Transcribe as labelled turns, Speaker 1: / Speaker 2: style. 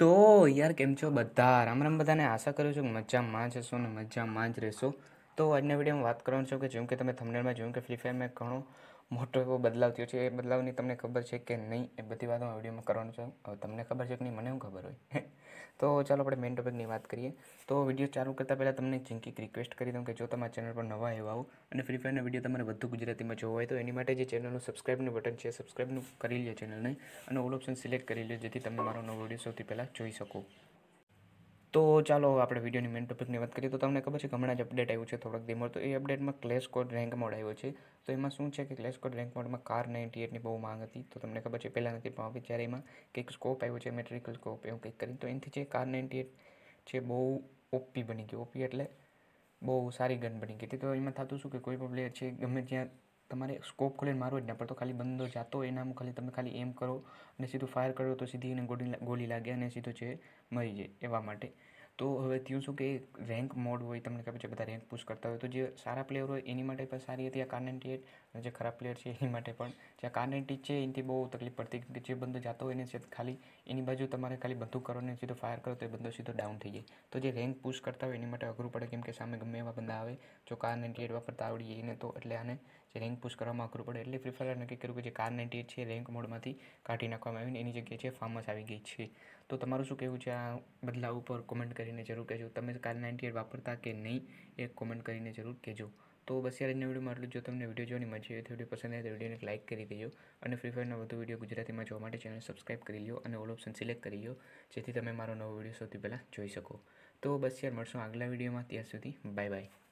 Speaker 1: તો યાર કેમ છો બધા રામ રામ બધાને આશા કરું છું કે મજામાં જ હશો ને મજામાં જ રહેશો તો આજના વિડીયોમાં વાત કરવાનું છું કે જેમ કે તમે થમનેલમાં જોયું કે ફ્રી ફાયરમાં ઘણો મોટો એવો બદલાવ થયો છે એ બદલાવની તમને ખબર છે કે નહીં એ બધી વાતો વિડીયોમાં કરવાનું છે હવે તમને ખબર છે કે નહીં મને શું ખબર હોય તો ચાલો આપણે મેઇન ટોપિકની વાત કરીએ તો વિડીયો ચાલુ કરતાં પહેલાં તમને જિંકી રિક્વેસ્ટ કરી દઉં કે જો તમારા ચેનલ પર નવા એવા આવો અને ફ્રી ફાયરના વિડીયો તમારે વધુ ગુજરાતીમાં જોવો હોય તો એની માટે જે ચેનલનું સબસ્ક્રાઇબનું બટન છે સબસ્ક્રાઈબનું કરી લે ચેનલને અને ઓલ ઓપ્શન સિલેક્ટ કરી લે જેથી તમે મારો નવો વિડીયો સૌથી પહેલાં જોઈ શકો તો ચાલો આપણે વિડીયોની મેઇન ટોપિકની વાત કરીએ તો તમને ખબર છે કે હમણાં જ અપડેટ આવ્યું છે થોડાક ધીમો તો એ અપડેટમાં ક્લેશ કોડ રેન્ક મોડ આવ્યો છે તો એમાં શું છે કે ક્લેશ કોડ રેન્ક મોડમાં કાર નાઇન્ટી એટની બહુ માંગ હતી તો તમને ખબર છે પહેલાં નથી પણ હવે જ્યારે એમાં કંઈક સ્કોપ આવ્યો છે મેટ્રિકલ સ્કોપ એવું કંઈક કરી તો એનાથી જે કાર નાઇન્ટી એટ છે બહુ ઓપી બની ગઈ ઓપી એટલે બહુ સારી ગન બની ગઈ હતી તો એમાં થતું શું કે કોઈ પણ પ્લેયર છે ગમે જ્યાં તમારે સ્કોપ ખોલીને મારવો જ ને પણ તો ખાલી બંદો જતો એનામાં ખાલી તમે ખાલી એમ કરો અને સીધું ફાયર કરો તો સીધી એને ગોળી ગોળી લાગે અને સીધો છે મરી જાય એવા માટે તો હવે ત્યું શું કે રેન્ક મોડ હોય તમને ખબર છે બધા રેન્ક પુશ કરતા હોય તો જે સારા પ્લેયર હોય એની માટે પણ સારી હતી આ કાર્નેન્ટી એટ અને જે ખરાબ પ્લેયર છે એની માટે પણ જે આ કાર્નેન્ટી છે એનાથી બહુ તકલીફ પડતી કે જે બંદો જતો હોય એને છે ખાલી એની બાજુ તમારે ખાલી બધું કરો ને સીધો ફાયર કરો તો એ બંદો સીધો ડાઉન થઈ જાય તો જે રેન્ક પુશ કરતા હોય એની માટે અઘરું પડે કેમ કે સામે ગમે એવા બંદા આવે જો કાર્નેન્ટી એટ વાપરતા આવડી એને તો એટલે આને જે રેન્ક પુશ કરવામાં અઘરું પડે એટલે ફ્રી ફાયર નક્કી કર્યું કે જે કાર નાઇન્ટી છે રેન્ક મોડમાંથી કાઢી નાખવામાં આવીને એની જગ્યાએ છે ફાર્મસ આવી ગઈ છે તો તમારું શું કહેવું છે આ બદલાવ ઉપર કોમેન્ટ કરીને જરૂર કહેજો તમે કાર નાઇન્ટી વાપરતા કે નહીં એ કોમેન્ટ કરીને જરૂર કહેજો તો બસ યાર આજના વિડીયોમાં આટલું જો તમને વિડીયો જોવાની મજા આવી તો વિડીયો પસંદ આવે તો વિડીયોને લાઇક કરી દેજો અને ફ્રી ફાયરના વધુ વિડીયો ગુજરાતીમાં જોવા માટે ચેનલ સબસ્ક્રાઇબ કરી લો અને ઓલ ઓપ્શન સિલેક્ટ કરી લો જેથી તમે મારો નવો વિડીયો સૌથી પહેલાં જોઈ શકો તો બસ યાર મળશું આગલા વિડીયોમાં ત્યાં સુધી બાય બાય